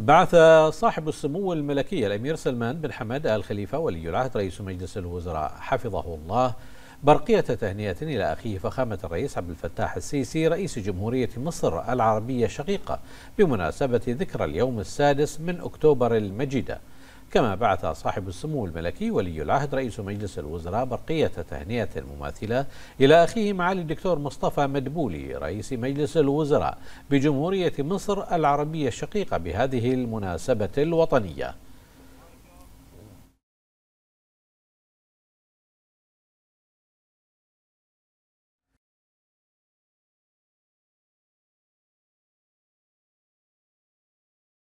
بعث صاحب السمو الملكي الأمير سلمان بن حمد آل خليفة ولي العهد رئيس مجلس الوزراء حفظه الله برقية تهنئة إلى أخيه فخامة الرئيس عبد الفتاح السيسي رئيس جمهورية مصر العربية الشقيقة بمناسبة ذكرى اليوم السادس من أكتوبر المجيدة كما بعث صاحب السمو الملكي ولي العهد رئيس مجلس الوزراء برقية تهنئة مماثلة إلى أخيه معالي الدكتور مصطفى مدبولي رئيس مجلس الوزراء بجمهورية مصر العربية الشقيقة بهذه المناسبة الوطنية